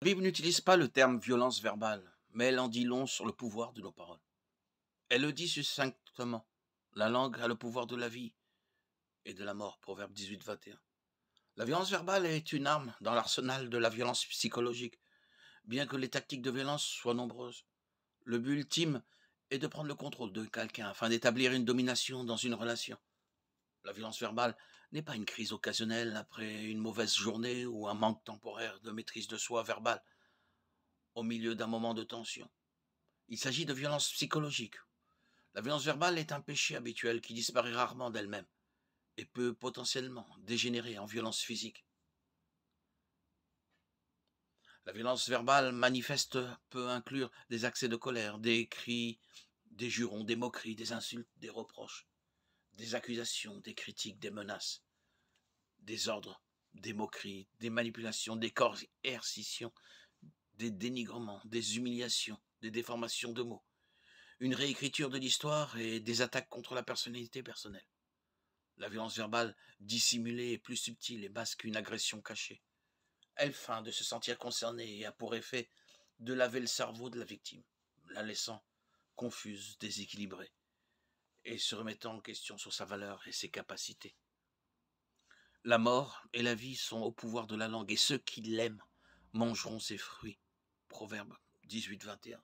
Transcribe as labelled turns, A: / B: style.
A: La Bible n'utilise pas le terme violence verbale, mais elle en dit long sur le pouvoir de nos paroles. Elle le dit succinctement. La langue a le pouvoir de la vie et de la mort. Proverbe 18, 21. La violence verbale est une arme dans l'arsenal de la violence psychologique, bien que les tactiques de violence soient nombreuses. Le but ultime est de prendre le contrôle de quelqu'un afin d'établir une domination dans une relation. La violence verbale n'est pas une crise occasionnelle après une mauvaise journée ou un manque temporaire de maîtrise de soi verbale au milieu d'un moment de tension. Il s'agit de violence psychologique. La violence verbale est un péché habituel qui disparaît rarement d'elle-même et peut potentiellement dégénérer en violence physique. La violence verbale manifeste peut inclure des accès de colère, des cris, des jurons, des moqueries, des insultes, des reproches des accusations, des critiques, des menaces, des ordres, des moqueries, des manipulations, des coercitions, des dénigrements, des humiliations, des déformations de mots, une réécriture de l'histoire et des attaques contre la personnalité personnelle. La violence verbale dissimulée est plus subtile et basse qu'une agression cachée. Elle feint de se sentir concernée et a pour effet de laver le cerveau de la victime, la laissant confuse, déséquilibrée et se remettant en question sur sa valeur et ses capacités. La mort et la vie sont au pouvoir de la langue, et ceux qui l'aiment mangeront ses fruits. Proverbe 18-21.